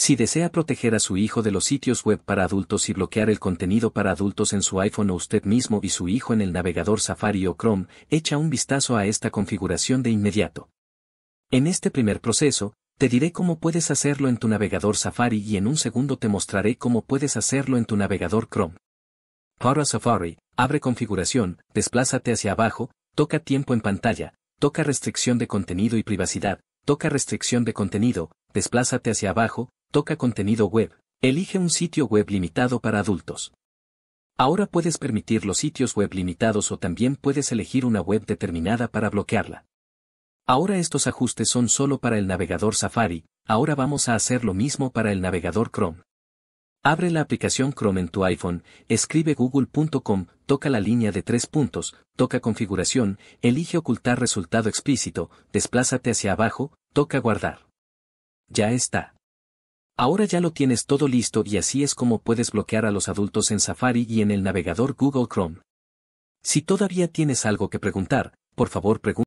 Si desea proteger a su hijo de los sitios web para adultos y bloquear el contenido para adultos en su iPhone o usted mismo y su hijo en el navegador Safari o Chrome, echa un vistazo a esta configuración de inmediato. En este primer proceso, te diré cómo puedes hacerlo en tu navegador Safari y en un segundo te mostraré cómo puedes hacerlo en tu navegador Chrome. Para Safari, abre configuración, desplázate hacia abajo, toca tiempo en pantalla, toca restricción de contenido y privacidad, toca restricción de contenido, desplázate hacia abajo, Toca contenido web. Elige un sitio web limitado para adultos. Ahora puedes permitir los sitios web limitados o también puedes elegir una web determinada para bloquearla. Ahora estos ajustes son solo para el navegador Safari, ahora vamos a hacer lo mismo para el navegador Chrome. Abre la aplicación Chrome en tu iPhone, escribe google.com, toca la línea de tres puntos, toca configuración, elige ocultar resultado explícito, desplázate hacia abajo, toca guardar. Ya está. Ahora ya lo tienes todo listo y así es como puedes bloquear a los adultos en Safari y en el navegador Google Chrome. Si todavía tienes algo que preguntar, por favor pregunta.